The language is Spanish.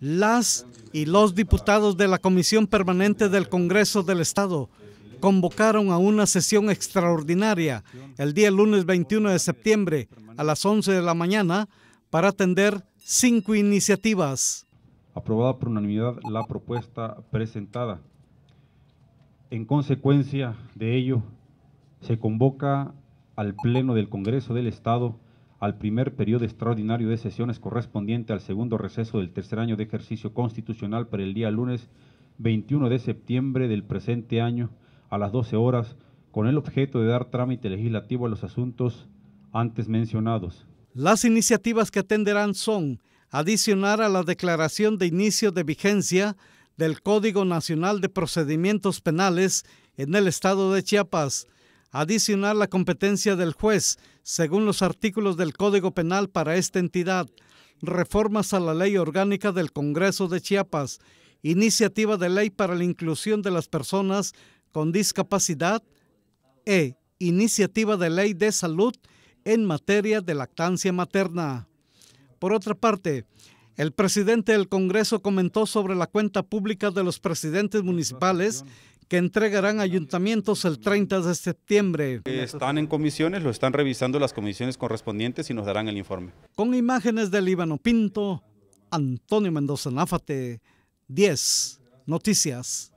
las y los diputados de la Comisión Permanente del Congreso del Estado convocaron a una sesión extraordinaria el día lunes 21 de septiembre a las 11 de la mañana para atender cinco iniciativas. Aprobada por unanimidad la propuesta presentada. En consecuencia de ello, se convoca al Pleno del Congreso del Estado al primer periodo extraordinario de sesiones correspondiente al segundo receso del tercer año de ejercicio constitucional para el día lunes 21 de septiembre del presente año a las 12 horas con el objeto de dar trámite legislativo a los asuntos antes mencionados. Las iniciativas que atenderán son adicionar a la declaración de inicio de vigencia del Código Nacional de Procedimientos Penales en el Estado de Chiapas adicionar la competencia del juez según los artículos del Código Penal para esta entidad, reformas a la ley orgánica del Congreso de Chiapas, iniciativa de ley para la inclusión de las personas con discapacidad e iniciativa de ley de salud en materia de lactancia materna. Por otra parte, el presidente del Congreso comentó sobre la cuenta pública de los presidentes municipales que entregarán ayuntamientos el 30 de septiembre. Eh, están en comisiones, lo están revisando las comisiones correspondientes y nos darán el informe. Con imágenes de Líbano Pinto, Antonio Mendoza Náfate, 10 Noticias.